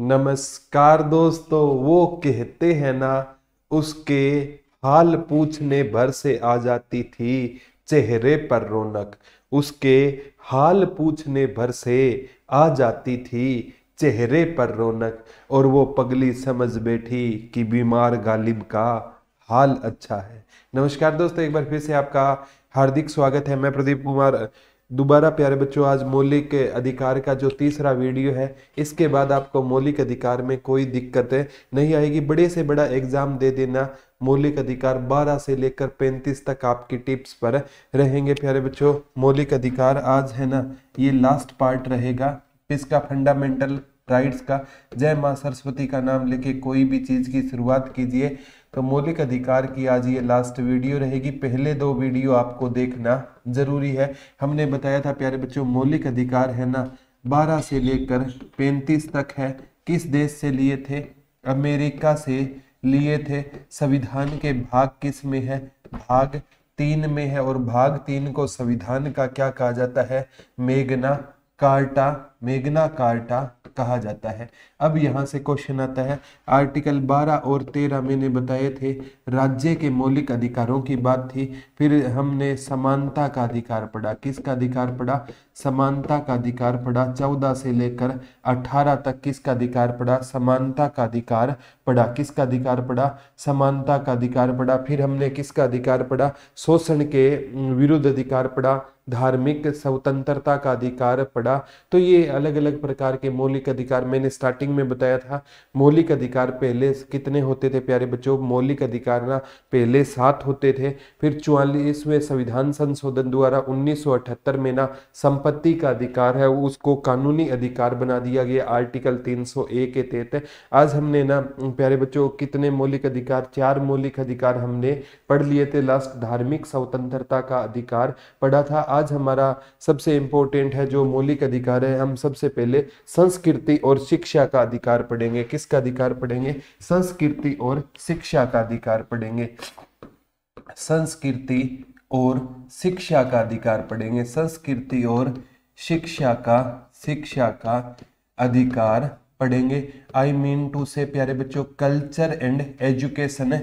नमस्कार दोस्तों वो कहते हैं ना उसके हाल पूछने भर से आ जाती थी चेहरे पर रौनक उसके हाल पूछने भर से आ जाती थी चेहरे पर रौनक और वो पगली समझ बैठी कि बीमार गालिब का हाल अच्छा है नमस्कार दोस्तों एक बार फिर से आपका हार्दिक स्वागत है मैं प्रदीप कुमार दोबारा प्यारे बच्चों आज मौलिक अधिकार का जो तीसरा वीडियो है इसके बाद आपको मौलिक अधिकार में कोई दिक्कत नहीं आएगी बड़े से बड़ा एग्जाम दे देना मौलिक अधिकार 12 से लेकर 35 तक आपकी टिप्स पर रहेंगे प्यारे बच्चों मौलिक अधिकार आज है ना ये लास्ट पार्ट रहेगा इसका फंडामेंटल राइट्स का जय माँ सरस्वती का नाम लेके कोई भी चीज़ की शुरुआत कीजिए तो मौलिक अधिकार की आज ये लास्ट वीडियो रहेगी पहले दो वीडियो आपको देखना ज़रूरी है हमने बताया था प्यारे बच्चों मौलिक अधिकार है ना बारह से लेकर पैंतीस तक है किस देश से लिए थे अमेरिका से लिए थे संविधान के भाग किस में है भाग तीन में है और भाग तीन को संविधान का क्या कहा जाता है मेघना कार्टा मेगना कार्टा कहा जाता है अब यहाँ से क्वेश्चन आता है आर्टिकल 12 और 13 मैंने बताए थे राज्य के मौलिक अधिकारों की बात थी फिर हमने समानता का अधिकार पढ़ा किसका अधिकार पढ़ा समानता का अधिकार पढ़ा 14 से लेकर 18 तक किसका अधिकार पढ़ा समानता का अधिकार पढ़ा किसका अधिकार पढ़ा समानता का अधिकार पढ़ा फिर हमने किसका अधिकार पढ़ा शोषण के विरुद्ध अधिकार पढ़ा धार्मिक स्वतंत्रता का अधिकार पड़ा तो ये अलग अलग प्रकार के मौलिक अधिकार मैंने स्टार्टिंग में बताया था मौलिक अधिकार पहले कितने होते थे प्यारे बच्चों मौलिक अधिकार ना पहले सात होते थे फिर चौवालीसवें संविधान संशोधन द्वारा 1978 में ना संपत्ति का अधिकार है उसको कानूनी अधिकार बना दिया गया आर्टिकल तीन के तहत आज हमने ना प्यारे बच्चों कितने मौलिक अधिकार चार मौलिक अधिकार हमने पढ़ लिए थे लास्ट धार्मिक स्वतंत्रता का अधिकार पढ़ा था आज हमारा सबसे इम्पोर्टेंट है जो मौलिक अधिकार है हम सबसे पहले संस्कृति और शिक्षा का अधिकार पढ़ेंगे किसका अधिकार पढ़ेंगे संस्कृति और शिक्षा का अधिकार पढ़ेंगे संस्कृति और शिक्षा का अधिकार पढ़ेंगे संस्कृति और शिक्षा का शिक्षा का अधिकार पढ़ेंगे आई मीन टू से प्यारे बच्चों कल्चर एंड एजुकेशन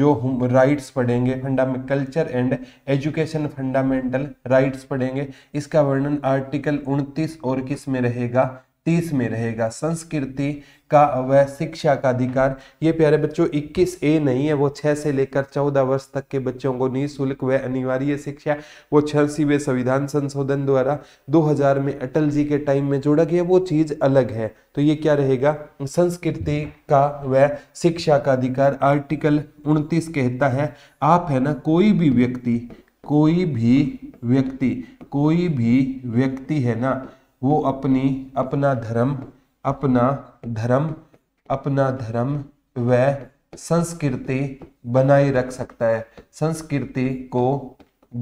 जो हम राइट्स पढ़ेंगे fundamental culture and education fundamental rights पढ़ेंगे इसका वर्णन आर्टिकल उनतीस और किस में रहेगा तीस में रहेगा संस्कृति का व शिक्षा का अधिकार ये प्यारे बच्चों 21 ए नहीं है वो छह से लेकर चौदह वर्ष तक के बच्चों को निःशुल्क व अनिवार्य शिक्षा वो छियासीवें संविधान संशोधन द्वारा 2000 में अटल जी के टाइम में जोड़ा गया वो चीज अलग है तो ये क्या रहेगा संस्कृति का व शिक्षा का अधिकार आर्टिकल उनतीस कहता है आप है ना कोई भी व्यक्ति कोई भी व्यक्ति कोई भी व्यक्ति है ना वो अपनी अपना धर्म अपना धर्म अपना धर्म व संस्कृति बनाए रख सकता है संस्कृति को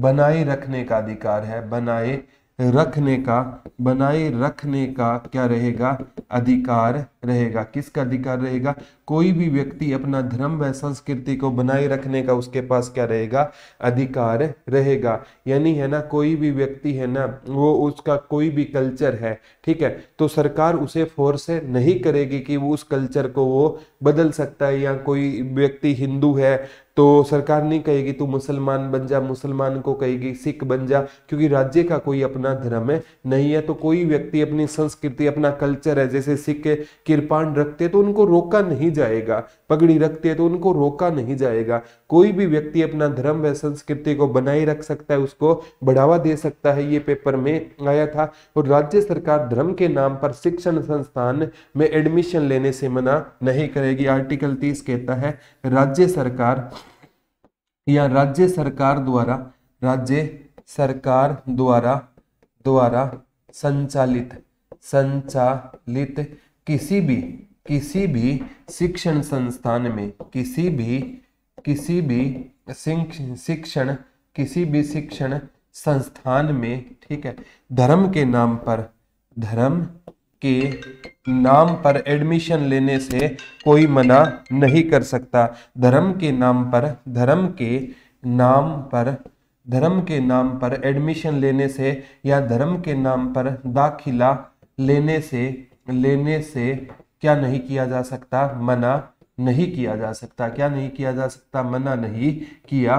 बनाए रखने का अधिकार है बनाए रखने का बनाए रखने का क्या रहेगा अधिकार रहेगा किसका अधिकार रहेगा कोई भी व्यक्ति अपना धर्म व संस्कृति को बनाए रखने का उसके पास क्या रहेगा अधिकार रहेगा यानी है ना कोई भी व्यक्ति है ना वो उसका कोई भी कल्चर है ठीक है तो सरकार उसे फोर्स नहीं करेगी कि वो उस कल्चर को वो बदल सकता है या कोई व्यक्ति हिंदू है तो सरकार नहीं कहेगी तू मुसलमान बन जा मुसलमान को कहेगी सिख बन जा क्योंकि राज्य का कोई अपना धर्म है नहीं है तो कोई व्यक्ति अपनी संस्कृति अपना कल्चर है जैसे सिख किरपान रखते तो उनको रोका नहीं जाएगा पगड़ी रखते हैं तो उनको रोका नहीं जाएगा कोई भी व्यक्ति अपना धर्म व संस्कृति को बनाए रख सकता है उसको बढ़ावा दे सकता है ये पेपर में आया था और राज्य सरकार धर्म के नाम पर शिक्षण संस्थान में एडमिशन लेने से मना नहीं करेगी आर्टिकल तीस कहता है राज्य सरकार या राज्य सरकार द्वारा राज्य सरकार द्वारा द्वारा संचालित संचालित किसी भी किसी भी शिक्षण संस्थान में किसी भी किसी भी शिक्षण किसी भी शिक्षण संस्थान में ठीक है धर्म के नाम पर धर्म के नाम पर एडमिशन लेने से कोई मना नहीं कर सकता धर्म के नाम पर धर्म के नाम पर धर्म के नाम पर एडमिशन लेने से या धर्म के नाम पर दाखिला लेने से लेने से क्या नहीं किया जा सकता मना नहीं किया जा सकता क्या नहीं किया जा सकता मना नहीं किया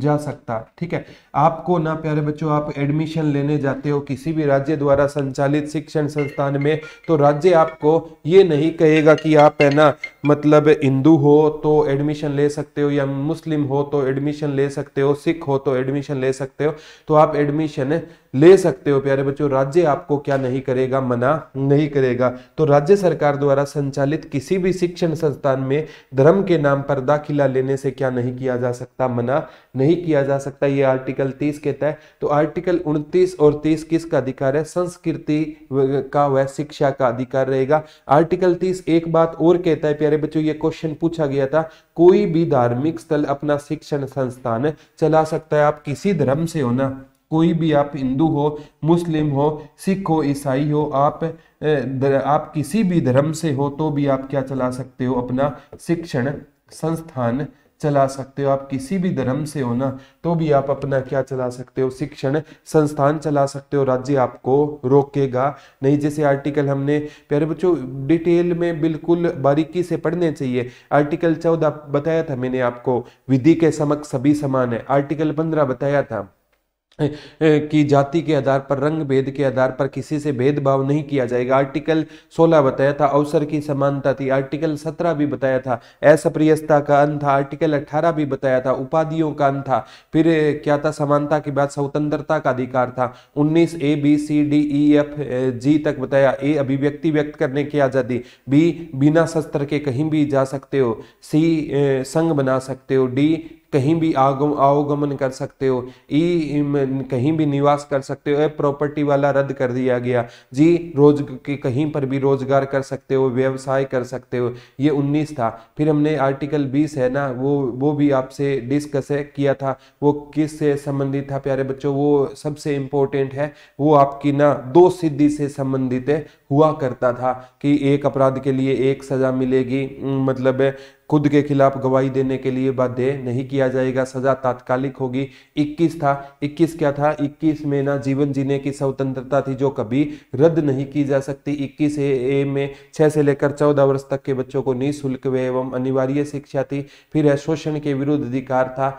जा सकता ठीक है आपको ना प्यारे बच्चों आप एडमिशन लेने जाते हो किसी भी राज्य द्वारा संचालित शिक्षण संस्थान में तो राज्य आपको ये नहीं कहेगा कि आप है ना मतलब हिंदू हो तो एडमिशन ले सकते हो या मुस्लिम हो तो एडमिशन ले सकते हो सिख हो तो एडमिशन ले सकते हो तो आप एडमिशन ले सकते हो प्यारे बच्चों राज्य आपको क्या नहीं करेगा मना नहीं करेगा तो राज्य सरकार द्वारा संचालित किसी भी शिक्षण संस्थान में धर्म के नाम पर दाखिला लेने से क्या नहीं किया जा सकता मना नहीं किया जा सकता ये आर्टिकल 30 कहता है तो आर्टिकल 29 और 30 किसका अधिकार है संस्कृति का व शिक्षा का अधिकार रहेगा आर्टिकल 30 एक बात और कहता है प्यारे बच्चों ये क्वेश्चन पूछा गया था कोई भी धार्मिक स्थल अपना शिक्षण संस्थान चला सकता है आप किसी धर्म से हो ना कोई भी आप हिंदू हो मुस्लिम हो सिख हो ईसाई हो आप आप किसी भी धर्म से हो तो भी आप क्या चला सकते हो अपना शिक्षण संस्थान चला सकते हो आप किसी भी धर्म से हो ना तो भी आप अपना क्या चला सकते हो शिक्षण संस्थान चला सकते हो राज्य आपको रोकेगा नहीं जैसे आर्टिकल हमने प्यारे बच्चों डिटेल में बिल्कुल बारीकी से पढ़ने चाहिए आर्टिकल चौदह बताया था मैंने आपको विधि के समक्ष सभी समान है आर्टिकल पंद्रह बताया था की जाति के आधार पर रंग भेद के आधार पर किसी से भेदभाव नहीं किया जाएगा आर्टिकल 16 बताया था अवसर की समानता थी आर्टिकल 17 भी बताया था असप्रियता का अंत था आर्टिकल 18 भी बताया था उपाधियों का अंत था फिर क्या था समानता के बाद स्वतंत्रता का अधिकार था 19 A B C D E F G तक बताया ए अभिव्यक्ति व्यक्त करने की आज़ादी बी बिना शस्त्र के कहीं भी जा सकते हो सी संघ बना सकते हो डी कहीं भी आगम आवागमन कर सकते हो ई कहीं भी निवास कर सकते हो प्रॉपर्टी वाला रद्द कर दिया गया जी रोज के कहीं पर भी रोजगार कर सकते हो व्यवसाय कर सकते हो ये 19 था फिर हमने आर्टिकल 20 है ना वो वो भी आपसे डिस्कस है किया था वो किस से संबंधित था प्यारे बच्चों वो सबसे इम्पोर्टेंट है वो आपकी ना दो सिद्धि से संबंधित है हुआ करता था कि एक अपराध के लिए एक सज़ा मिलेगी मतलब खुद के खिलाफ गवाही देने के लिए बाध्य नहीं किया जाएगा सजा तात्कालिक होगी 21 था 21 क्या था 21 में ना जीवन जीने की स्वतंत्रता थी जो कभी रद्द नहीं की जा सकती 21 ए, ए में 6 से लेकर 14 वर्ष तक के बच्चों को निःशुल्क एवं अनिवार्य शिक्षा थी फिर है शोषण के विरुद्ध अधिकार था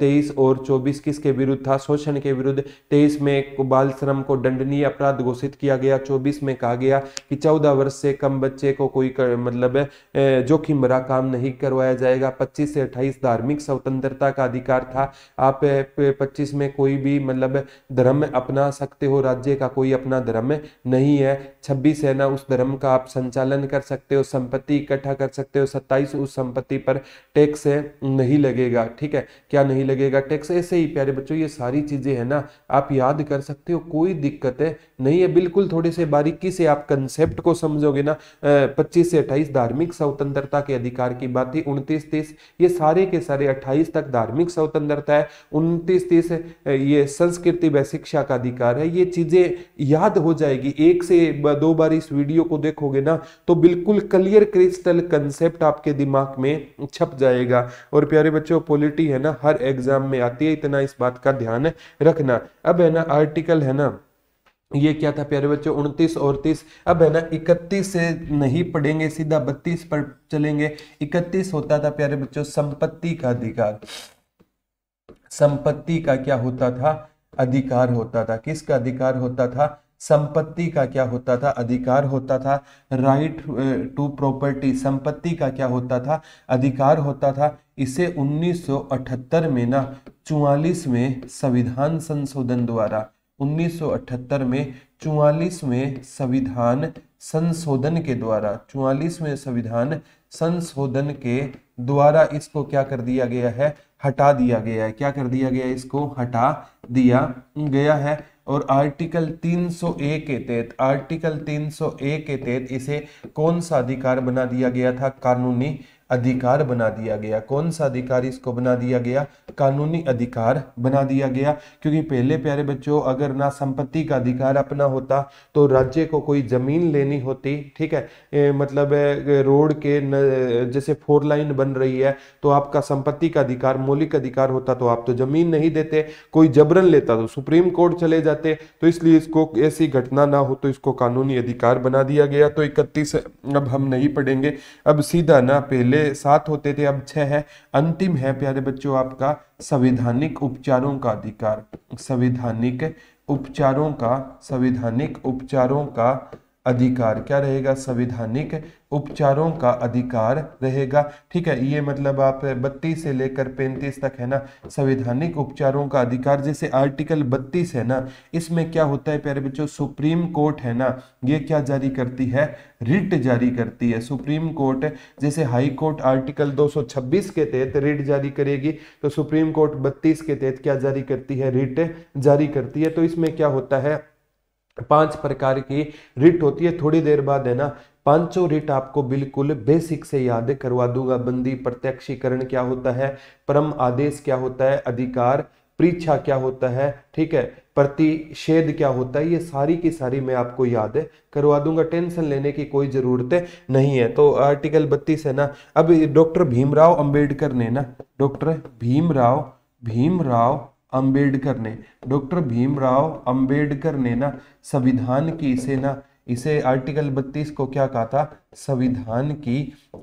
तेईस और चौबीस किसके विरुद्ध था शोषण के विरुद्ध तेईस में बाल श्रम को दंडनीय अपराध घोषित किया गया चौबीस में कहा गया गया कि चौदह वर्ष से कम बच्चे को कोई कर, मतलब जोखिम भरा काम नहीं करवाया जाएगा पच्चीस से अट्ठाईस धार्मिक स्वतंत्रता का अधिकार था आप पच्चीस में कोई भी मतलब धर्म अपना सकते हो राज्य का कोई अपना धर्म नहीं है छब्बीस है ना उस धर्म का आप संचालन कर सकते हो संपत्ति इकट्ठा कर सकते हो सत्ताईस उस संपत्ति पर टैक्स नहीं लगेगा ठीक है क्या नहीं लगेगा टैक्स ऐसे ही प्यारे बच्चों ये सारी चीजें है ना आप याद कर सकते हो कोई दिक्कत है नहीं है बिल्कुल थोड़े से बारीकी से आप आप कंसेप्ट को समझोगे ना पच्चीस से अट्ठाईस धार्मिक स्वतंत्रता के अधिकार की बात थी उनतीस तीस ये सारे के सारे अट्ठाईस तक धार्मिक स्वतंत्रता है उनतीस तीस ये संस्कृति व शिक्षा का अधिकार है ये चीजें याद हो जाएगी एक से दो बार इस वीडियो को देखोगे ना तो बिल्कुल क्लियर क्रिस्टल कंसेप्ट आपके दिमाग में छप जाएगा और प्यारे बच्चों पॉलिटी है ना हर एग्जाम में आती है इतना इस बात का ध्यान रखना अब है ना आर्टिकल है ना ये क्या था प्यारे बच्चों उनतीस और तीस अब है ना इकतीस से नहीं पढ़ेंगे सीधा बत्तीस पर चलेंगे इकतीस होता था प्यारे बच्चों संपत्ति का अधिकार संपत्ति का क्या होता था अधिकार होता था किसका अधिकार होता था संपत्ति का क्या होता था अधिकार होता था राइट टू प्रॉपर्टी संपत्ति का क्या होता था अधिकार होता था इसे 1978 में ना 44 में संविधान संशोधन द्वारा 1978 में चौवालीसवें संविधान संशोधन के द्वारा चौवालीसवें संविधान संशोधन के द्वारा इसको क्या कर दिया गया है हटा दिया गया है क्या कर दिया गया है इसको हटा दिया गया है और आर्टिकल 301 के तहत आर्टिकल 301 के तहत इसे कौन सा अधिकार बना दिया गया था कानूनी अधिकार बना दिया गया कौन सा अधिकार इसको बना दिया गया कानूनी अधिकार बना दिया गया क्योंकि पहले प्यारे बच्चों अगर ना संपत्ति का अधिकार अपना होता तो राज्य को कोई जमीन लेनी होती ठीक है ए, मतलब रोड के न, जैसे फोर लाइन बन रही है तो आपका संपत्ति का अधिकार मौलिक अधिकार होता तो आप तो जमीन नहीं देते कोई जबरन लेता तो सुप्रीम कोर्ट चले जाते तो इसलिए इसको ऐसी घटना ना हो तो इसको कानूनी अधिकार बना दिया गया तो इकतीस अब हम नहीं पढ़ेंगे अब सीधा ना पहले पहले सात होते थे अब छह है अंतिम है प्यारे बच्चों आपका संविधानिक उपचारों का अधिकार संविधानिक उपचारों का संविधानिक उपचारों का अधिकार क्या रहेगा संविधानिक उपचारों का अधिकार रहेगा ठीक है ये मतलब आप बत्तीस से लेकर पैंतीस तक है ना संविधानिक उपचारों का अधिकार जैसे आर्टिकल बत्तीस है ना इसमें क्या होता है प्यारे बच्चों सुप्रीम कोर्ट है ना ये क्या जारी करती है रिट जारी करती है सुप्रीम कोर्ट जैसे हाई कोर्ट आर्टिकल 226 के तहत रिट जारी करेगी तो सुप्रीम कोर्ट बत्तीस के तहत क्या जारी करती है रिट जारी करती है तो इसमें क्या होता है पांच प्रकार की रिट होती है थोड़ी देर बाद है ना पांचों रिट आपको बिल्कुल बेसिक से याद करवा दूंगा बंदी प्रत्यक्षीकरण क्या होता है परम आदेश क्या होता है अधिकार परीक्षा क्या होता है ठीक है प्रतिषेध क्या होता है ये सारी की सारी मैं आपको याद करवा दूंगा टेंशन लेने की कोई ज़रूरत नहीं है तो आर्टिकल बत्तीस है ना अब डॉक्टर भीमराव अंबेडकर ने ना डॉक्टर भीमराव भीमराव अंबेडकर ने डॉक्टर भीमराव अंबेडकर ने ना संविधान की इसे ना इसे आर्टिकल 32 को क्या कहा था संविधान की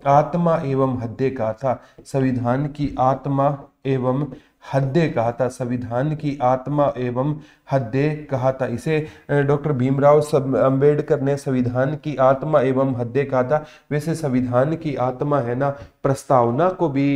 आत्मा एवं हृदय कहा था संविधान की आत्मा एवं हद्दे कहा था संविधान की आत्मा एवं हद्दे कहा था इसे डॉक्टर भीमराव अंबेडकर ने संविधान की आत्मा एवं हद्दे कहा था वैसे संविधान की आत्मा है ना प्रस्तावना को भी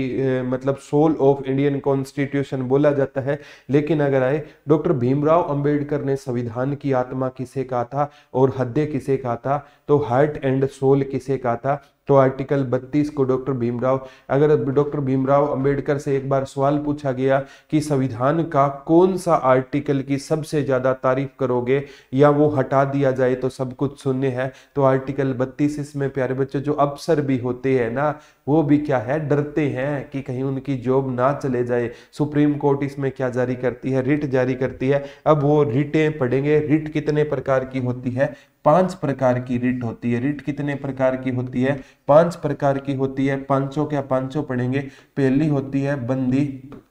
मतलब सोल ऑफ इंडियन कॉन्स्टिट्यूशन बोला जाता है लेकिन अगर आए डॉक्टर भीमराव अंबेडकर ने संविधान की आत्मा किसे कहा था और हद्दे किसे कहा था तो हार्ट एंड सोल किसे कहा था तो आर्टिकल 32 को डॉक्टर भीमराव अगर डॉक्टर भीमराव अंबेडकर से एक बार सवाल पूछा गया कि संविधान का कौन सा आर्टिकल की सबसे ज़्यादा तारीफ करोगे या वो हटा दिया जाए तो सब कुछ शून्य है तो आर्टिकल 32 इसमें प्यारे बच्चों जो अफसर भी होते हैं ना वो भी क्या है डरते हैं कि कहीं उनकी जॉब ना चले जाए सुप्रीम कोर्ट इसमें क्या जारी करती है रिट जारी करती है अब वो रिटें पढ़ेंगे रिट कितने प्रकार की होती है पांच प्रकार की रिट होती है रिट कितने प्रकार की होती है पांच प्रकार की होती है पांचों क्या पांचों पढ़ेंगे पहली होती है बंदी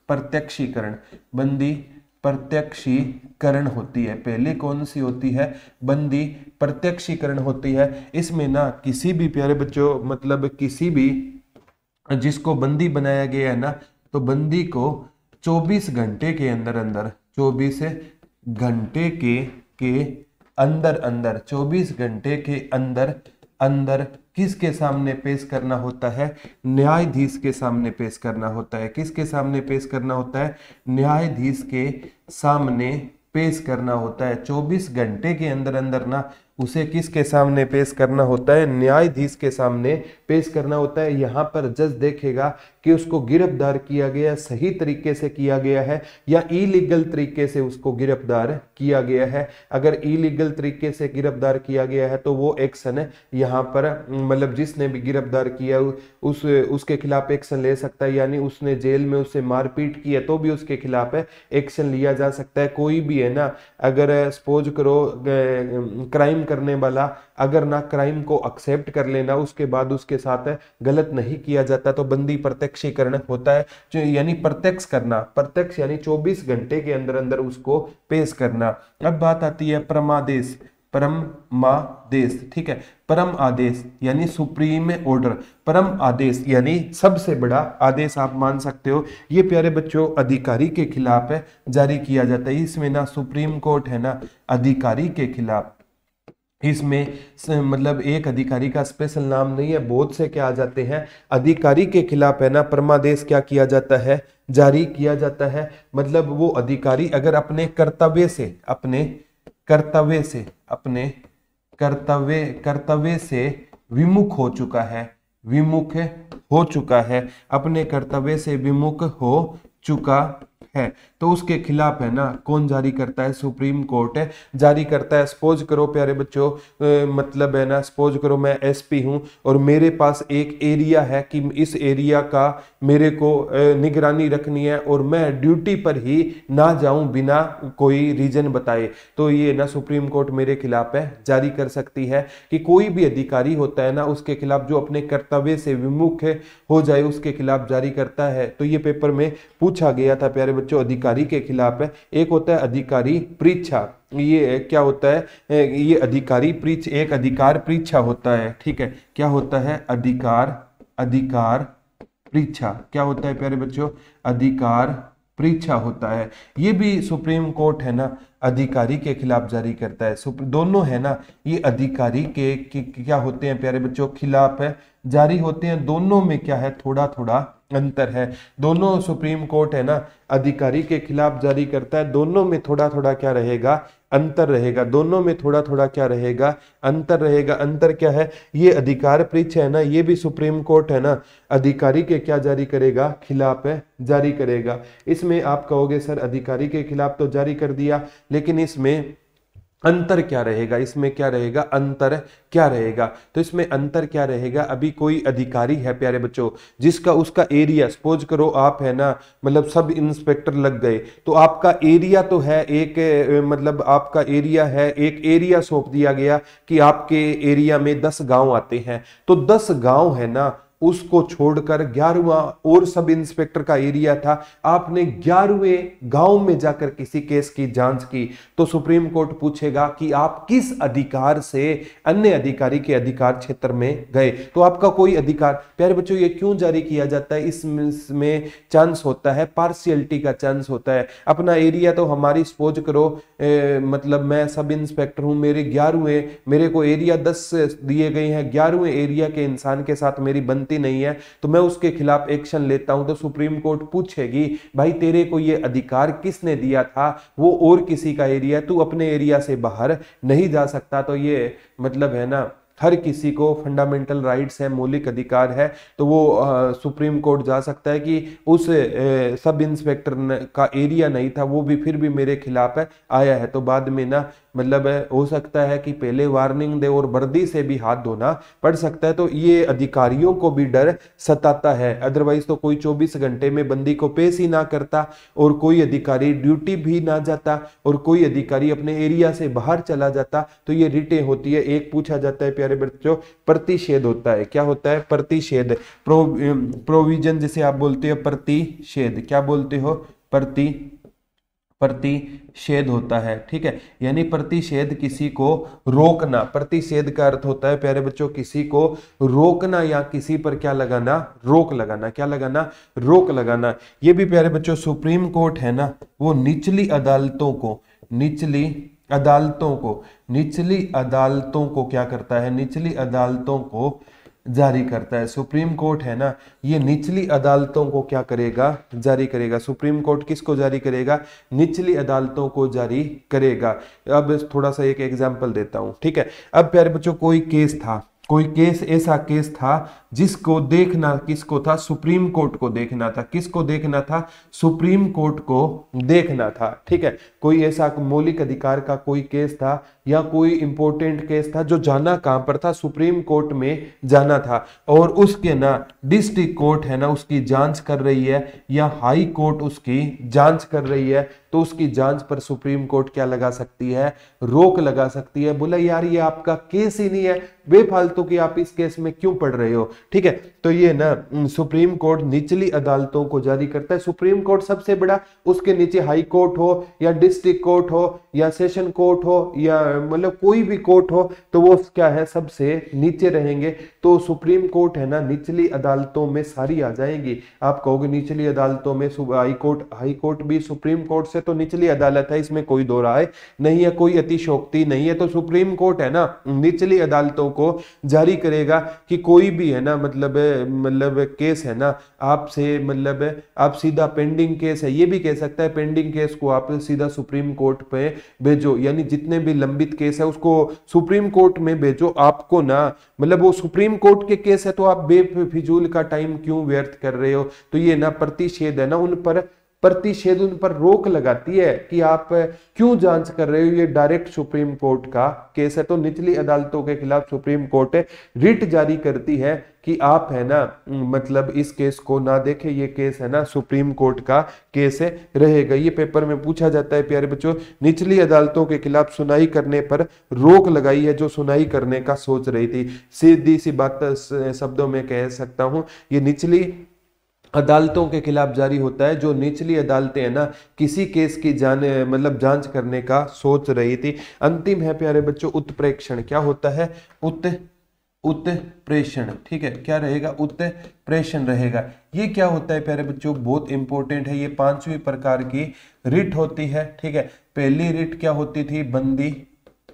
प्रत्यक्षीकरण बंदी प्रत्यक्षीकरण होती है पहली कौन सी होती है बंदी प्रत्यक्षीकरण होती है इसमें ना किसी भी प्यारे बच्चों मतलब किसी भी जिसको बंदी बनाया गया है ना तो बंदी को 24 घंटे के अंदर अंदर 24 घंटे के के अंदर अंदर 24 घंटे के अंदर अंदर किसके सामने पेश करना होता है न्यायाधीश के सामने पेश करना होता है किसके सामने पेश करना होता है न्यायाधीश के सामने पेश करना होता है 24 घंटे के अंदर अंदर ना उसे किसके सामने पेश करना होता है न्यायाधीश के सामने पेश करना होता है यहाँ पर जज देखेगा कि उसको गिरफ्तार किया गया सही तरीके से किया गया है या इलीगल तरीके से उसको गिरफ्तार किया गया है अगर इलीगल तरीके से गिरफ्तार किया गया है तो वो एक्शन यहाँ पर मतलब जिसने भी गिरफ्तार किया उस उसके खिलाफ एक्शन ले सकता है यानी उसने जेल में उससे मारपीट किया है तो भी उसके खिलाफ एक्शन लिया जा सकता है कोई भी है ना अगर सपोज करो क्राइम करने वाला अगर ना क्राइम को एक्सेप्ट कर लेना उसके बाद उसके साथ है, गलत नहीं किया जाता तो बंदी प्रत्यक्षीकरण होता है यानी प्रत्यक्ष करना प्रत्यक्ष यानी 24 घंटे के अंदर अंदर उसको पेश करना अब बात आती है परमादेश परम मा देश ठीक है परम आदेश यानी सुप्रीम ऑर्डर परम आदेश यानी सबसे बड़ा आदेश आप मान सकते हो ये प्यारे बच्चों अधिकारी के खिलाफ है जारी किया जाता है इसमें ना सुप्रीम कोर्ट है ना अधिकारी के खिलाफ इसमें मतलब एक अधिकारी का स्पेशल नाम नहीं है बहुत से क्या आ जाते हैं अधिकारी के खिलाफ है ना परमादेश क्या किया जाता है जारी किया जाता है मतलब वो अधिकारी अगर अपने कर्तव्य से अपने कर्तव्य से अपने कर्तव्य कर्तव्य से विमुख हो चुका है विमुख हो चुका है अपने कर्तव्य से विमुख हो चुका है तो उसके खिलाफ है ना कौन जारी करता है सुप्रीम कोर्ट है जारी करता है सपोज करो प्यारे बच्चों मतलब है ना सपोज करो मैं एसपी हूं और मेरे पास एक एरिया है कि इस एरिया का मेरे को निगरानी रखनी है और मैं ड्यूटी पर ही ना जाऊं बिना कोई रीजन बताए तो ये ना सुप्रीम कोर्ट मेरे खिलाफ है जारी कर सकती है कि कोई भी अधिकारी होता है ना उसके खिलाफ जो अपने कर्तव्य से विमुख हो जाए उसके खिलाफ जारी करता है तो ये पेपर में पूछा गया था प्यारे बच्चों अधिकारी अधिकारी के खिलाफ है एक होता है अधिकारी परीक्षा ये क्या होता है ये अधिकारी परीक्षा एक अधिकार परीक्षा होता है ठीक है क्या होता है अधिकार अधिकार परीक्षा क्या होता है प्यारे बच्चों अधिकार परीक्षा होता है ये भी सुप्रीम कोर्ट है ना अधिकारी के खिलाफ जारी करता है दोनों है ना ये अधिकारी के, क्या होते हैं प्यारे बच्चों खिलाफ है जारी होते हैं दोनों में क्या है थोड़ा थोड़ा अंतर है दोनों सुप्रीम कोर्ट है ना अधिकारी के खिलाफ जारी करता है दोनों में थोड़ा थोड़ा क्या रहेगा अंतर रहेगा दोनों में थोड़ा थोड़ा क्या रहेगा अंतर रहेगा अंतर क्या है ये अधिकार पृछ है ना ये भी सुप्रीम कोर्ट है ना अधिकारी के क्या जारी करेगा खिलाफ है जारी करेगा इसमें आप कहोगे सर अधिकारी के खिलाफ तो जारी कर दिया लेकिन इसमें अंतर क्या रहेगा इसमें क्या रहेगा अंतर क्या रहेगा तो इसमें अंतर क्या रहेगा अभी कोई अधिकारी है प्यारे बच्चों जिसका उसका एरिया सपोज करो आप है ना मतलब सब इंस्पेक्टर लग गए तो आपका एरिया तो है एक मतलब आपका एरिया है एक एरिया सौंप दिया गया कि आपके एरिया में दस गांव आते हैं तो दस गांव है ना उसको छोड़कर ग्यारहवा और सब इंस्पेक्टर का एरिया था आपने ग्यारहवें गांव में जाकर किसी केस की जांच की तो सुप्रीम कोर्ट पूछेगा कि आप किस अधिकार से अन्य अधिकारी के अधिकार क्षेत्र में गए तो आपका कोई अधिकार प्यारे बच्चों ये क्यों जारी किया जाता है इसमें चांस होता है पार्सियलिटी का चांस होता है अपना एरिया तो हमारी सपोज करो ए, मतलब मैं सब इंस्पेक्टर हूं मेरे ग्यारहवें मेरे को एरिया दस दिए गए हैं ग्यारहवें एरिया के इंसान के साथ मेरी बनती सकती नहीं है तो मैं उसके खिलाफ एक्शन लेता हूं तो सुप्रीम कोर्ट पूछेगी भाई तेरे को ये अधिकार किसने दिया था वो और किसी का एरिया तू अपने एरिया से बाहर नहीं जा सकता तो ये मतलब है ना हर किसी को फंडामेंटल राइट्स है मौलिक अधिकार है तो वो आ, सुप्रीम कोर्ट जा सकता है कि उस ए, सब इंस्पेक्टर का एरिया नहीं था वो भी फिर भी मेरे खिलाफ आया है तो बाद में ना मतलब हो सकता है कि पहले वार्निंग दे और वर्दी से भी हाथ धोना पड़ सकता है तो ये अधिकारियों को भी डर सताता है अदरवाइज तो कोई 24 घंटे में बंदी को पेश ही ना करता और कोई अधिकारी ड्यूटी भी ना जाता और कोई अधिकारी अपने एरिया से बाहर चला जाता तो ये रिटे होती है एक पूछा जाता है प्यारे बच्चों प्रतिषेध होता है क्या होता है प्रतिषेध प्रो प्रोविजन जिसे आप बोलते हो प्रतिषेध क्या बोलते हो प्रति प्रतिषेध होता है ठीक है यानी प्रतिषेध किसी को रोकना प्रतिषेध का अर्थ होता है प्यारे बच्चों किसी को रोकना या किसी पर क्या लगाना रोक लगाना क्या लगाना रोक लगाना ये भी प्यारे बच्चों सुप्रीम कोर्ट है ना वो निचली अदालतों को निचली अदालतों को निचली अदालतों को क्या करता है निचली अदालतों को जारी करता है सुप्रीम कोर्ट है ना ये निचली अदालतों को क्या करेगा जारी करेगा सुप्रीम कोर्ट किसको जारी करेगा निचली अदालतों को जारी करेगा अब थोड़ा सा एक एग्जाम्पल देता हूँ ठीक है अब प्यारे बच्चों कोई केस था कोई केस ऐसा केस था जिसको देखना किसको था सुप्रीम कोर्ट को देखना था किसको देखना था सुप्रीम कोर्ट को देखना था ठीक है कोई ऐसा मौलिक अधिकार का कोई केस था या कोई इंपॉर्टेंट केस था जो जाना कहां पर था सुप्रीम कोर्ट में जाना था और उसके ना डिस्ट्रिक्ट कोर्ट है ना उसकी जांच कर रही है या हाई कोर्ट उसकी जांच कर रही है तो उसकी जांच पर सुप्रीम कोर्ट क्या लगा सकती है रोक लगा सकती है बोला यार ये आपका केस ही नहीं है बेफालतू की आप इस केस में क्यों पढ़ रहे हो ठीक है तो ये ना सुप्रीम कोर्ट निचली अदालतों को जारी करता है सुप्रीम कोर्ट सबसे बड़ा उसके नीचे हाई कोर्ट हो या डिस्ट्रिक्ट कोर्ट हो या सेशन कोर्ट हो या मतलब कोई भी कोर्ट हो तो वो क्या है सबसे नीचे रहेंगे तो सुप्रीम कोर्ट है ना निचली अदालतों में सारी आ जाएंगी आप कहोगे निचली अदालतों में हाई कोर्ट हाई कोर्ट भी सुप्रीम कोर्ट से तो निचली अदालत है इसमें कोई दो राय नहीं है कोई अतिशोक्ति नहीं है तो सुप्रीम कोर्ट है ना निचली अदालतों को जारी करेगा कि कोई भी है ना मतलब मतलब केस है ना आपसे मतलब आप सीधा पेंडिंग केस है ये भी कह सकता है पेंडिंग केस को आप सीधा सुप्रीम कोर्ट पे भेजो यानी जितने भी लंबित केस है उसको सुप्रीम कोर्ट में भेजो आपको ना मतलब वो सुप्रीम कोर्ट के केस है तो आप बेफिजूल का टाइम क्यों व्यर्थ कर रहे हो तो ये ना प्रतिषेध है ना उन पर प्रतिषेध उन पर रोक लगाती है कि आप क्यों जांच कर रहे हो ये डायरेक्ट सुप्रीम कोर्ट का केस है तो निचली अदालतों के खिलाफ सुप्रीम कोर्ट रिट जारी करती है कि आप है ना मतलब इस केस को ना देखें ये केस है ना सुप्रीम कोर्ट का केस है रहेगा ये पेपर में पूछा जाता है प्यारे बच्चों निचली अदालतों के खिलाफ सुनाई करने पर रोक लगाई है जो सुनाई करने का सोच रही थी सीधी सी बात शब्दों में कह सकता हूं ये निचली अदालतों के खिलाफ जारी होता है जो निचली अदालतें हैं ना किसी केस की जान मतलब जांच करने का सोच रही थी अंतिम है प्यारे बच्चों उत्प्रेक्षण क्या होता है उत उत्प्रेषण ठीक है क्या रहेगा उत्प्रेषण रहेगा ये क्या होता है प्यारे बच्चों बहुत इंपॉर्टेंट है ये पांचवी प्रकार की रिट होती है ठीक है पहली रिट क्या होती थी बंदी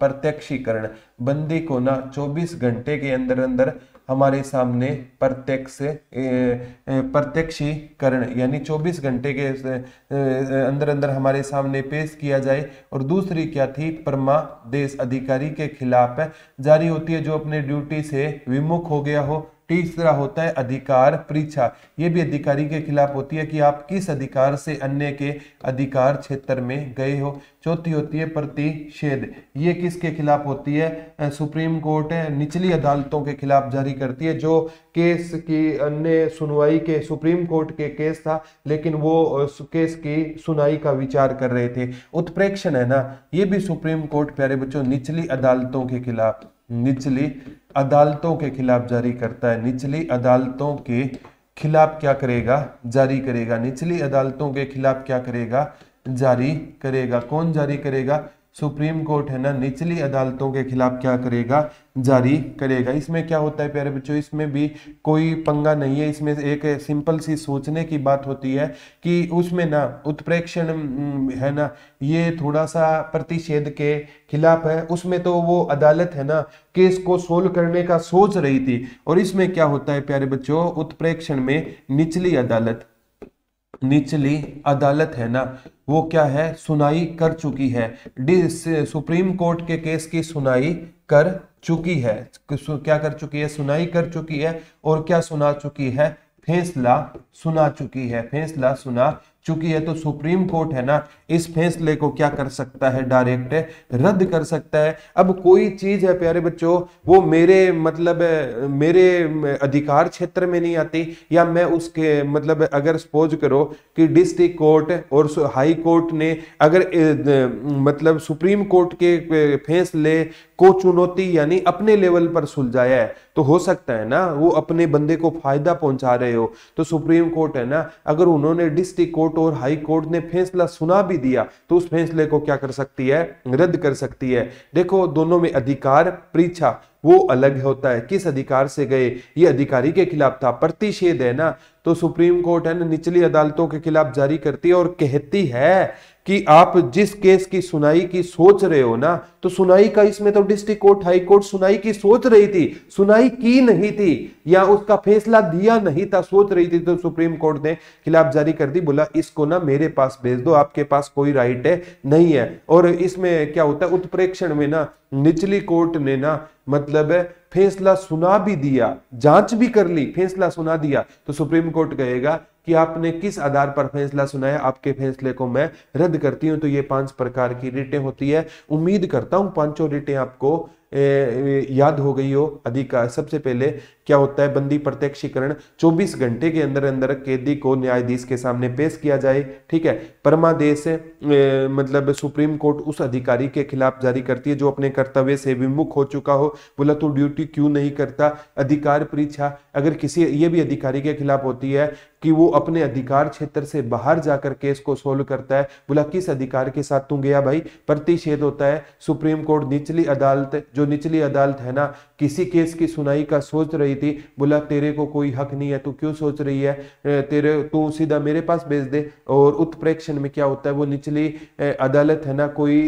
प्रत्यक्षीकरण बंदी को ना 24 घंटे के अंदर अंदर हमारे सामने प्रत्यक्ष प्रत्यक्षीकरण यानी 24 घंटे के अंदर अंदर हमारे सामने पेश किया जाए और दूसरी क्या थी परमा देश अधिकारी के खिलाफ जारी होती है जो अपने ड्यूटी से विमुख हो गया हो तीसरा होता है अधिकार परीक्षा ये भी अधिकारी के खिलाफ होती है कि आप किस अधिकार से अन्य के अधिकार क्षेत्र में गए हो चौथी होती है प्रतिषेध ये किसके खिलाफ होती है सुप्रीम कोर्ट निचली अदालतों के खिलाफ जारी करती है जो केस की अन्य सुनवाई के सुप्रीम कोर्ट के केस था लेकिन वो केस की सुनाई का विचार कर रहे थे उत्प्रेक्षण है ना ये भी सुप्रीम कोर्ट प्यारे बच्चों निचली अदालतों के खिलाफ निचली अदालतों के खिलाफ जारी करता है निचली अदालतों के खिलाफ क्या करेगा जारी करेगा निचली अदालतों के खिलाफ क्या करेगा जारी करेगा कौन जारी करेगा सुप्रीम कोर्ट है ना निचली अदालतों के खिलाफ क्या करेगा जारी करेगा इसमें क्या होता है प्यारे बच्चों इसमें भी कोई पंगा नहीं है इसमें एक सिंपल सी सोचने की बात होती है कि उसमें ना उत्प्रेक्षण है ना ये थोड़ा सा प्रतिषेध के खिलाफ है उसमें तो वो अदालत है ना केस को सोल्व करने का सोच रही थी और इसमें क्या होता है प्यारे बच्चों उत्प्रेक्षण में निचली अदालत निचली अदालत है ना वो क्या है सुनाई कर चुकी है सुप्रीम कोर्ट के केस की सुनाई कर चुकी है क्या कर चुकी है सुनाई कर चुकी है और क्या सुना चुकी है फैसला सुना चुकी है फैसला सुना चूंकि ये तो सुप्रीम कोर्ट है ना इस फैसले को क्या कर सकता है डायरेक्ट रद्द कर सकता है अब कोई चीज है प्यारे बच्चों वो मेरे मतलब मेरे अधिकार क्षेत्र में नहीं आती या मैं उसके मतलब अगर सपोज करो कि डिस्ट्रिक्ट कोर्ट और हाई कोर्ट ने अगर मतलब सुप्रीम कोर्ट के फैसले को चुनौती यानी अपने लेवल पर सुलझाया है तो हो सकता है ना वो अपने बंदे को फायदा पहुंचा रहे हो तो सुप्रीम कोर्ट है ना अगर उन्होंने डिस्ट्रिक्ट कोर्ट और हाई कोर्ट ने फैसला सुना भी दिया तो उस फैसले को क्या कर सकती है रद्द कर सकती है देखो दोनों में अधिकार परीक्षा वो अलग होता है किस अधिकार से गए ये अधिकारी के खिलाफ था प्रतिषेध है ना तो सुप्रीम कोर्ट है ना निचली अदालतों के खिलाफ जारी करती है और कहती है कि आप जिस केस की सुनाई की सोच रहे हो ना तो सुनाई का इसमें तो डिस्ट्रिक्ट कोर्ट हाई कोर्ट सुनाई की सोच रही थी सुनाई की नहीं थी या उसका फैसला दिया नहीं था सोच रही थी तो सुप्रीम कोर्ट ने खिलाफ जारी कर दी बोला इसको ना मेरे पास भेज दो आपके पास कोई राइट है नहीं है और इसमें क्या होता है उत्प्रेक्षण में ना निचली कोर्ट ने ना मतलब फैसला सुना भी दिया जांच भी कर ली फैसला सुना दिया तो सुप्रीम कोर्ट कहेगा कि आपने किस आधार पर फैसला सुनाया आपके फैसले को मैं रद्द करती हूं तो ये पांच प्रकार की रिटें होती है उम्मीद करता हूं पांचों रिटें आपको याद हो गई हो अधिकार सबसे पहले क्या होता है बंदी प्रत्यक्षीकरण 24 घंटे के अंदर अंदर कैदी को न्यायाधीश के सामने पेश किया जाए ठीक है परमादेश मतलब सुप्रीम कोर्ट उस अधिकारी के खिलाफ जारी करती है जो अपने कर्तव्य से विमुख हो चुका हो बोला तू ड्यूटी क्यों नहीं करता अधिकार परीक्षा अगर किसी ये भी अधिकारी के खिलाफ होती है कि वो अपने अधिकार क्षेत्र से बाहर जाकर केस को सोल्व करता है बोला किस अधिकार के साथ तू गया भाई प्रतिषेध होता है सुप्रीम कोर्ट निचली अदालत जो जो निचली अदालत है ना किसी केस की सुनाई का सोच रही थी बोला तेरे को कोई हक नहीं है तू क्यों सोच रही है तेरे तू सीधा मेरे पास भेज दे और उत्प्रेक्षण में क्या होता है वो निचली अदालत है ना कोई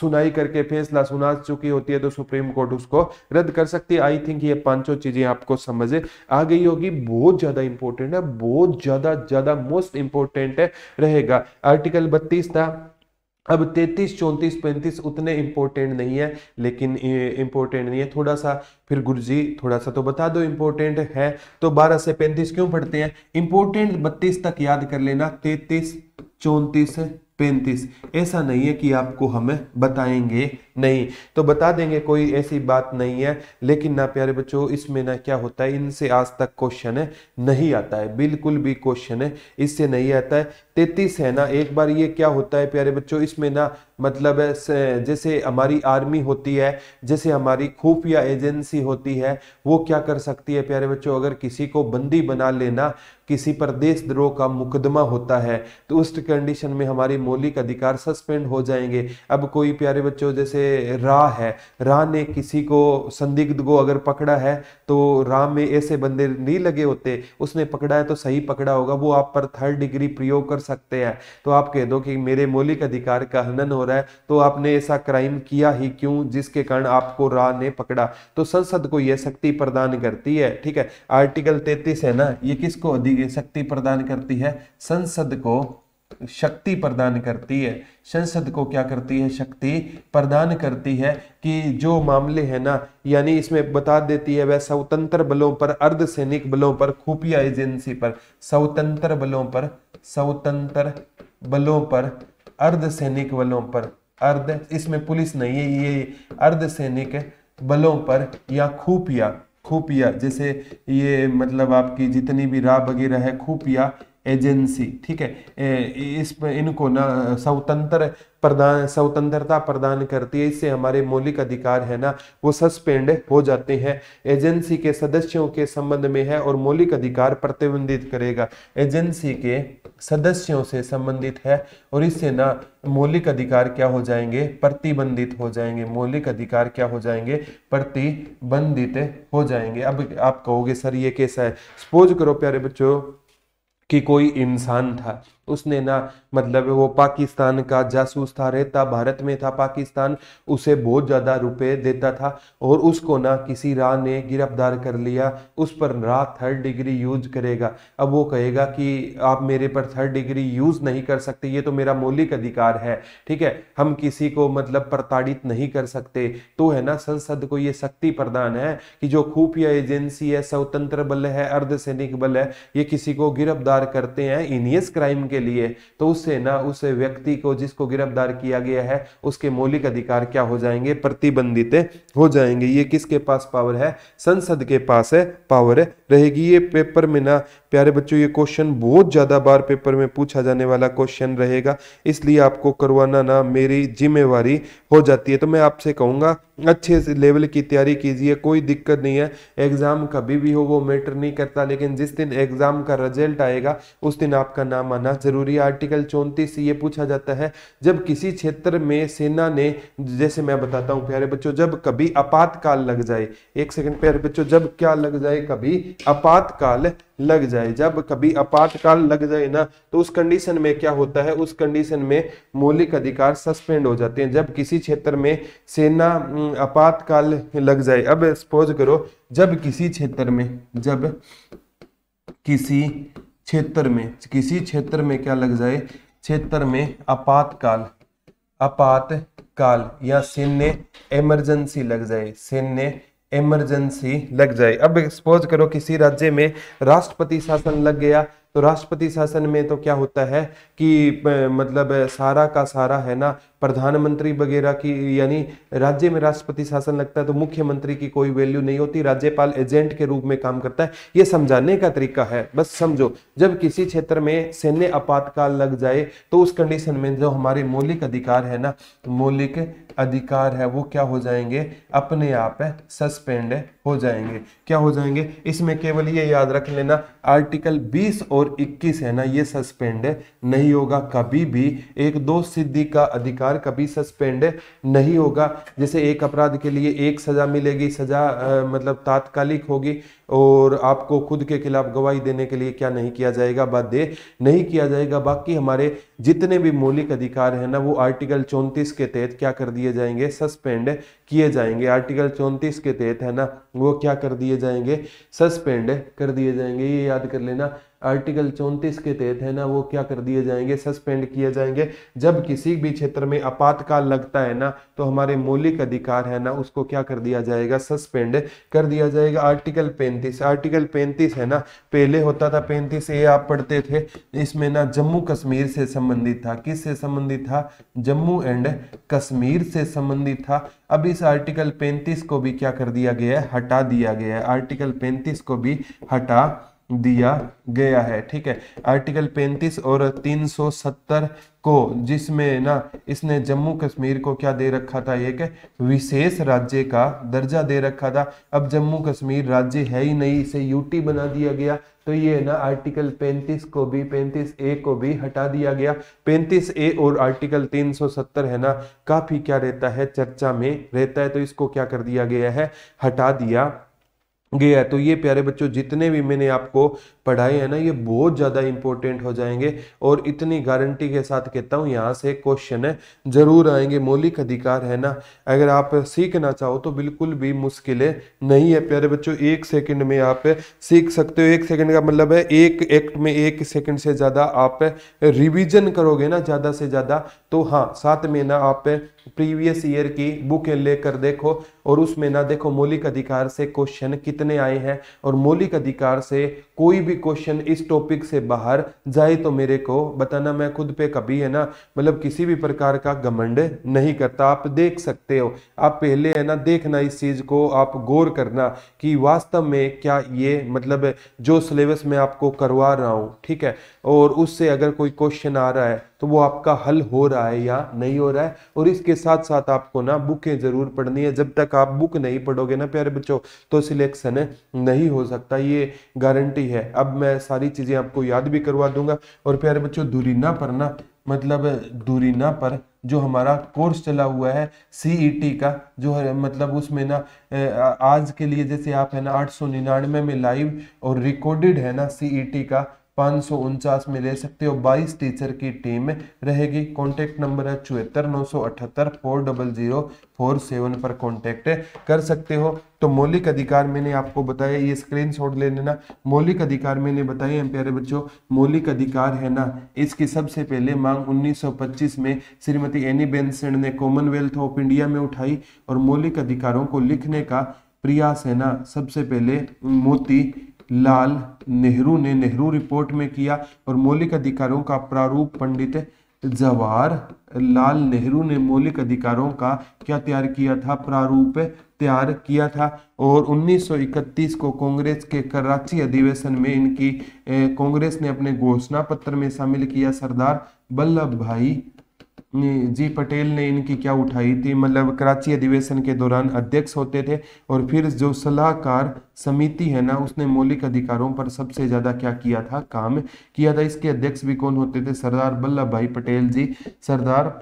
सुनाई करके फैसला सुना चुकी होती है तो सुप्रीम कोर्ट उसको रद्द कर सकती है आई थिंक ये पांचों चीजें आपको समझ आ गई होगी बहुत ज्यादा इंपॉर्टेंट है बहुत ज्यादा ज्यादा मोस्ट इंपॉर्टेंट रहेगा आर्टिकल बत्तीस था अब 33, 34, 35 उतने इम्पोर्टेंट नहीं है लेकिन इम्पोर्टेंट नहीं है थोड़ा सा फिर गुरु जी थोड़ा सा तो बता दो इम्पोर्टेंट है तो 12 से 35 क्यों पढ़ते हैं इम्पोर्टेंट 32 तक याद कर लेना 33, 34, पैंतीस ऐसा नहीं है कि आपको हमें बताएंगे नहीं तो बता देंगे कोई ऐसी बात नहीं है लेकिन ना प्यारे बच्चों इसमें ना क्या होता है इनसे आज तक क्वेश्चन नहीं आता है बिल्कुल भी क्वेश्चन है इससे नहीं आता है तैतीस है ना एक बार ये क्या होता है प्यारे बच्चों इसमें ना मतलब जैसे हमारी आर्मी होती है जैसे हमारी खुफिया एजेंसी होती है वो क्या कर सकती है प्यारे बच्चों अगर किसी को बंदी बना लेना किसी पर देशद्रोह का मुकदमा होता है तो उस कंडीशन में हमारी मौलिक अधिकार सस्पेंड हो जाएंगे अब कोई प्यारे बच्चों जैसे राह है राह ने किसी को संदिग्ध को अगर पकड़ा है तो राह में ऐसे बंदे नहीं लगे होते उसने पकड़ा है तो सही पकड़ा होगा वो आप पर थर्ड डिग्री प्रयोग कर सकते हैं तो आप कह दो कि मेरे मौलिक अधिकार का हनन हो रहा है तो आपने ऐसा क्राइम किया ही क्यों जिसके कारण आपको राह ने पकड़ा तो संसद को यह शक्ति प्रदान करती है ठीक है आर्टिकल तैतीस है ना ये किसको शक्ति प्रदान करती है संसद को शक्ति प्रदान करती है संसद को क्या करती है शक्ति प्रदान करती है कि जो मामले हैं ना यानी इसमें बता देती है वह स्वतंत्र बलों पर अर्ध सैनिक बलों पर खुफिया एजेंसी पर स्वतंत्र बलों पर स्वतंत्र बलों पर अर्ध सैनिक बलों पर अर्ध इसमें पुलिस नहीं है ये अर्ध सैनिक बलों पर या खुफिया खुफिया जैसे ये मतलब आपकी जितनी भी राह वगैरह है खुफिया एजेंसी ठीक है इस इनको ना स्वतंत्र प्रदान स्वतंत्रता प्रदान करती है इससे हमारे मौलिक अधिकार है ना वो सस्पेंड हो जाते हैं एजेंसी के सदस्यों के संबंध में है और मौलिक अधिकार प्रतिबंधित करेगा एजेंसी के सदस्यों से संबंधित है और इससे ना मौलिक अधिकार क्या हो जाएंगे प्रतिबंधित हो जाएंगे मौलिक अधिकार क्या हो जाएंगे प्रतिबंधित हो जाएंगे अब आप कहोगे सर ये कैसा है सपोज करो प्यारे बच्चों कि कोई इंसान था उसने ना मतलब वो पाकिस्तान का जासूस था रहता भारत में था पाकिस्तान उसे बहुत ज़्यादा रुपए देता था और उसको ना किसी राह ने गिरफ्तार कर लिया उस पर राह थर्ड डिग्री यूज करेगा अब वो कहेगा कि आप मेरे पर थर्ड डिग्री यूज नहीं कर सकते ये तो मेरा मौलिक अधिकार है ठीक है हम किसी को मतलब प्रताड़ित नहीं कर सकते तो है ना संसद को ये शक्ति प्रदान है कि जो खुफिया एजेंसी है स्वतंत्र बल है अर्धसैनिक बल है ये किसी को गिरफ्तार करते हैं इनियस क्राइम के के लिए तो उससे ना उस व्यक्ति को जिसको गिरफ्तार किया गया है उसके मौलिक अधिकार क्या हो जाएंगे प्रतिबंधित हो जाएंगे ये किसके पास पावर है संसद के पास है पावर रहेगी ये पेपर में ना प्यारे बच्चों ये क्वेश्चन बहुत ज़्यादा बार पेपर में पूछा जाने वाला क्वेश्चन रहेगा इसलिए आपको करवाना ना मेरी जिम्मेवारी हो जाती है तो मैं आपसे कहूंगा अच्छे से लेवल की तैयारी कीजिए कोई दिक्कत नहीं है एग्ज़ाम कभी भी हो वो मैटर नहीं करता लेकिन जिस दिन एग्ज़ाम का रिजल्ट आएगा उस दिन आपका नाम आना जरूरी है आर्टिकल चौंतीस से ये पूछा जाता है जब किसी क्षेत्र में सेना ने जैसे मैं बताता हूँ प्यारे बच्चों जब कभी आपातकाल लग जाए एक सेकंड प्यारे बच्चों जब क्या लग जाए कभी आपातकाल लग जाए जब कभी आपातकाल लग जाए ना तो उस कंडीशन में क्या होता है उस कंडीशन में मौलिक अधिकार सस्पेंड हो जाते हैं जब किसी क्षेत्र में सेना आपातकाल लग जाए अब सपोज करो जब किसी क्षेत्र में जब किसी क्षेत्र में किसी क्षेत्र में क्या लग जाए क्षेत्र में आपातकाल आपातकाल या सैन्य इमरजेंसी लग जाए सैन्य इमरजेंसी लग जाए अब एक्सपोज करो किसी राज्य में राष्ट्रपति शासन लग गया तो राष्ट्रपति शासन में तो क्या होता है कि मतलब सारा का सारा है ना प्रधानमंत्री वगैरह की यानी राज्य में राष्ट्रपति शासन लगता है तो मुख्यमंत्री की कोई वैल्यू नहीं होती राज्यपाल एजेंट के रूप में काम करता है ये समझाने का तरीका है बस समझो जब किसी क्षेत्र में सैन्य आपातकाल लग जाए तो उस कंडीशन में जो हमारे मौलिक अधिकार है ना तो मौलिक अधिकार है वो क्या हो जाएंगे अपने आप सस्पेंड हो जाएंगे क्या हो जाएंगे इसमें केवल ये याद रख लेना आर्टिकल 20 और 21 है ना ये सस्पेंड नहीं होगा कभी भी एक दो सिद्धि का अधिकार अधिकार कभी सस्पेंड नहीं होगा जैसे एक अपराध के लिए एक सज़ा मिलेगी सज़ा मतलब तात्कालिक होगी और आपको खुद के खिलाफ गवाही देने के लिए क्या नहीं किया जाएगा बा नहीं किया जाएगा बाकी हमारे जितने भी मौलिक अधिकार हैं ना वो आर्टिकल चौंतीस के तहत क्या कर दिए जाएंगे सस्पेंड किए जाएंगे आर्टिकल चौंतीस के तहत है ना वो क्या कर दिए जाएंगे सस्पेंड कर दिए जाएंगे ये याद कर लेना आर्टिकल चौंतीस के तहत है ना वो क्या कर दिए जाएंगे सस्पेंड किए जाएंगे जब किसी भी क्षेत्र में आपातकाल लगता है ना तो हमारे मौलिक अधिकार है ना उसको क्या कर दिया जाएगा सस्पेंड कर दिया जाएगा आर्टिकल पैंतीस आर्टिकल पैंतीस है ना पहले होता था पैंतीस ए आप पढ़ते थे इसमें ना जम्मू कश्मीर से संबंधित था किस से संबंधित था जम्मू एंड कश्मीर से संबंधित था अब इस आर्टिकल 35 को भी क्या कर दिया गया है हटा दिया गया है आर्टिकल 35 को भी हटा दिया गया है ठीक है आर्टिकल 35 और 370 को जिसमें ना इसने जम्मू कश्मीर को क्या दे रखा था एक विशेष राज्य का दर्जा दे रखा था अब जम्मू कश्मीर राज्य है ही नहीं इसे यूटी बना दिया गया तो ये ना आर्टिकल 35 को भी 35 ए को भी हटा दिया गया 35 ए और आर्टिकल 370 है ना काफी क्या रहता है चर्चा में रहता है तो इसको क्या कर दिया गया है हटा दिया गया तो ये प्यारे बच्चों जितने भी मैंने आपको पढ़ाई है ना ये बहुत ज़्यादा इंपॉर्टेंट हो जाएंगे और इतनी गारंटी के साथ कहता हूँ यहाँ से क्वेश्चन है ज़रूर आएंगे मौलिक अधिकार है ना अगर आप सीखना चाहो तो बिल्कुल भी मुश्किलें नहीं है प्यारे बच्चों एक सेकंड में आप सीख सकते हो एक सेकंड का मतलब है एक एक्ट में एक सेकंड से ज़्यादा आप रिविजन करोगे ना ज़्यादा से ज़्यादा तो हाँ साथ में ना आप प्रीवियस ईयर की बुकें लेकर देखो और उसमें ना देखो मौलिक अधिकार से क्वेश्चन कितने आए हैं और मौलिक अधिकार से कोई भी भी क्वेश्चन इस टॉपिक से बाहर जाए तो मेरे को बताना मैं खुद पे कभी है ना मतलब किसी भी प्रकार का घमंड नहीं करता आप देख सकते हो आप पहले है ना देखना इस चीज़ को आप गौर करना कि वास्तव में क्या ये मतलब जो सिलेबस मैं आपको करवा रहा हूँ ठीक है और उससे अगर कोई क्वेश्चन आ रहा है तो वो आपका हल हो रहा है या नहीं हो रहा है और इसके साथ साथ आपको ना बुकें ज़रूर पढ़नी है जब तक आप बुक नहीं पढ़ोगे ना प्यारे बच्चों तो सिलेक्शन नहीं हो सकता ये गारंटी है अब मैं सारी चीज़ें आपको याद भी करवा दूंगा और प्यारे बच्चों दूरी ना पढ़ना मतलब दूरीना पर जो हमारा कोर्स चला हुआ है सीईटी e का जो है मतलब उसमें ना आज के लिए जैसे आप है ना आठ सौ निन्यानवे में लाइव और रिकॉर्डेड है ना सीईटी e का पाँच में ले सकते हो 22 टीचर की टीम रहेगी कॉन्टैक्ट नंबर है चौहत्तर नौ सौ अठहत्तर four double zero four seven पर कॉन्टैक्ट कर सकते हो तो मौलिक अधिकार मैंने आपको बताया ये स्क्रीन शॉट ले लेना मौलिक अधिकार मैंने बताए हैं प्यारे बच्चों मौलिक अधिकार है ना इसकी सबसे पहले मांग 1925 में श्रीमती एनी बेनसेन ने कॉमनवेल्थ ऑफ इंडिया में उठाई और मौलिक अधिकारों को लिखने का प्रयास है ना सबसे पहले मोती लाल नेहरू ने नेहरू रिपोर्ट में किया और मौलिक अधिकारों का प्रारूप पंडित जवाहर लाल नेहरू ने मौलिक अधिकारों का क्या तैयार किया था प्रारूप तैयार किया था और 1931 को कांग्रेस के कराची अधिवेशन में इनकी कांग्रेस ने अपने घोषणा पत्र में शामिल किया सरदार वल्लभ भाई जी पटेल ने इनकी क्या उठाई थी मतलब कराची अधिवेशन के दौरान अध्यक्ष होते थे और फिर जो सलाहकार समिति है ना उसने मौलिक अधिकारों पर सबसे ज़्यादा क्या किया था काम किया था इसके अध्यक्ष भी कौन होते थे सरदार वल्लभ भाई पटेल जी सरदार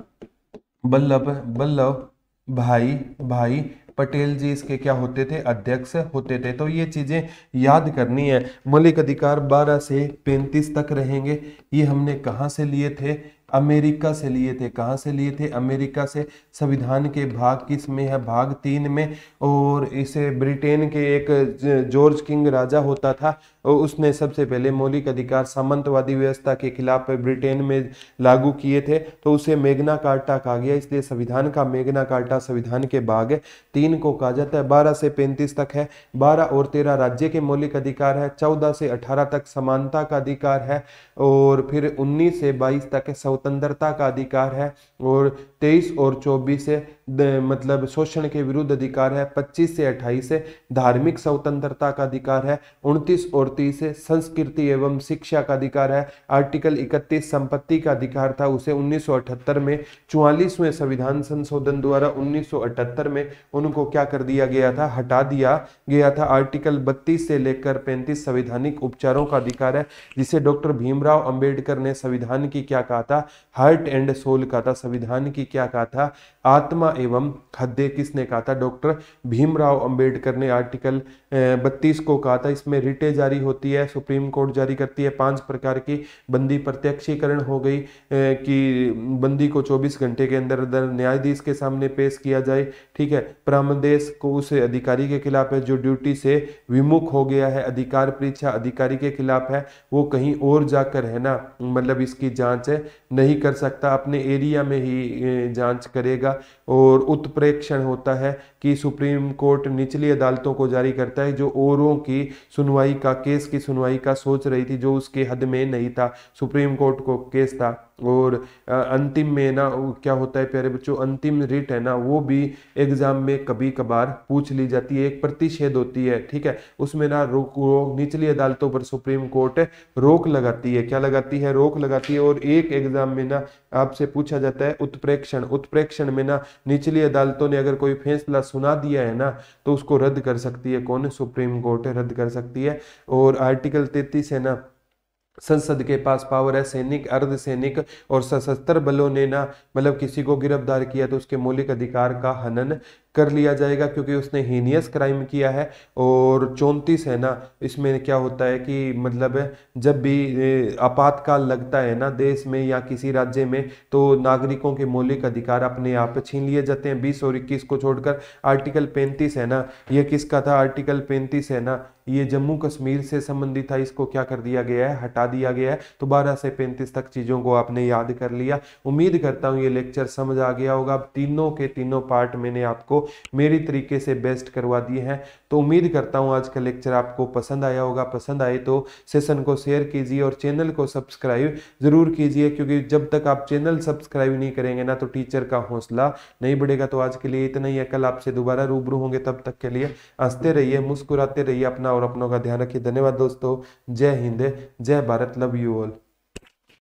वल्लभ वल्लभ भाई भाई पटेल जी इसके क्या होते थे अध्यक्ष होते थे तो ये चीज़ें याद करनी है मौलिक अधिकार 12 से 35 तक रहेंगे ये हमने कहाँ से लिए थे अमेरिका से लिए थे कहाँ से लिए थे अमेरिका से संविधान के भाग किस में है भाग तीन में और इसे ब्रिटेन के एक जॉर्ज किंग राजा होता था और उसने सबसे पहले मौलिक अधिकार सामंतवादी व्यवस्था के खिलाफ ब्रिटेन में लागू किए थे तो उसे मेघना कार्टा कहा गया इसलिए संविधान का मेघना कार्टा संविधान के भाग तीन को कहा जाता है बारह से पैंतीस तक है बारह और तेरह राज्य के मौलिक अधिकार है चौदह से अठारह तक समानता का अधिकार है और फिर उन्नीस से बाईस तक स्वतंत्रता का अधिकार है और तेईस और चौबीस से मतलब शोषण के विरुद्ध अधिकार है 25 से 28 है धार्मिक स्वतंत्रता का अधिकार है 29 और 30 है संस्कृति एवं शिक्षा का अधिकार है आर्टिकल 31 संपत्ति का अधिकार था उसे 1978 में चौवालीसवें संविधान संशोधन द्वारा 1978 में उनको क्या कर दिया गया था हटा दिया गया था आर्टिकल 32 से लेकर 35 संविधानिक उपचारों का अधिकार है जिसे डॉक्टर भीमराव अम्बेडकर ने संविधान की क्या कहा था हार्ट एंड सोल कहा था संविधान की क्या कहा था आत्मा एवं खाद्य किसने कहा था डॉक्टर भीमराव अंबेडकर ने आर्टिकल बत्तीस को कहा था इसमें रिटे जारी होती है सुप्रीम कोर्ट जारी करती है पांच प्रकार की बंदी प्रत्यक्षीकरण हो गई कि बंदी को 24 घंटे के अंदर अंदर न्यायाधीश के सामने पेश किया जाए ठीक है प्रामदेश को उस अधिकारी के खिलाफ है जो ड्यूटी से विमुख हो गया है अधिकार परीक्षा अधिकारी के खिलाफ है वो कहीं और जाकर है ना मतलब इसकी जांच नहीं कर सकता अपने एरिया में ही जांच करेगा और उत्प्रेक्षण होता है कि सुप्रीम कोर्ट निचली अदालतों को जारी करता है जो औरों की सुनवाई का केस की सुनवाई का सोच रही थी जो उसके हद में नहीं था सुप्रीम कोर्ट को केस था और अंतिम में ना क्या होता है प्यारे बच्चों अंतिम रिट है ना वो भी एग्जाम में कभी कभार पूछ ली जाती है एक प्रतिषेध होती है ठीक है उसमें ना रोक रोक निचली अदालतों पर सुप्रीम कोर्ट रोक लगाती है क्या लगाती है रोक लगाती है और एक एग्जाम में ना आपसे पूछा जाता है उत्प्रेक्षण उत्प्रेक्षण में ना निचली अदालतों ने अगर कोई फैसला सुना दिया है ना तो उसको रद्द कर सकती है कौन सुप्रीम कोर्ट रद्द कर सकती है और आर्टिकल तैतीस है ना संसद के पास पावर है सैनिक अर्ध सैनिक और सशस्त्र बलों ने ना मतलब किसी को गिरफ्तार किया तो उसके मौलिक अधिकार का हनन कर लिया जाएगा क्योंकि उसने हीनियस क्राइम किया है और चौंतीस है ना इसमें क्या होता है कि मतलब जब भी आपातकाल लगता है ना देश में या किसी राज्य में तो नागरिकों के मौलिक अधिकार अपने आप छीन लिए जाते हैं बीस और इक्कीस को छोड़कर आर्टिकल पैंतीस है ना ये किसका था आर्टिकल पैंतीस है ना ये जम्मू कश्मीर से संबंधित था इसको क्या कर दिया गया है हटा दिया गया है तो बारह से पैंतीस तक चीज़ों को आपने याद कर लिया उम्मीद करता हूँ ये लेक्चर समझ आ गया होगा तीनों के तीनों पार्ट मैंने आपको मेरी तरीके से बेस्ट करवा दिए हैं तो उम्मीद करता हूँ आज का लेक्चर आपको पसंद आया होगा पसंद आए तो सेशन को शेयर कीजिए और चैनल को सब्सक्राइब ज़रूर कीजिए क्योंकि जब तक आप चैनल सब्सक्राइब नहीं करेंगे ना तो टीचर का हौसला नहीं बढ़ेगा तो आज के लिए इतना ही है कल आपसे दोबारा रूबरू होंगे तब तक के लिए हंसते रहिए मुस्कुराते रहिए अपना और अपनों का ध्यान रखिए धन्यवाद दोस्तों जय हिंद जय भारत लव यू ऑल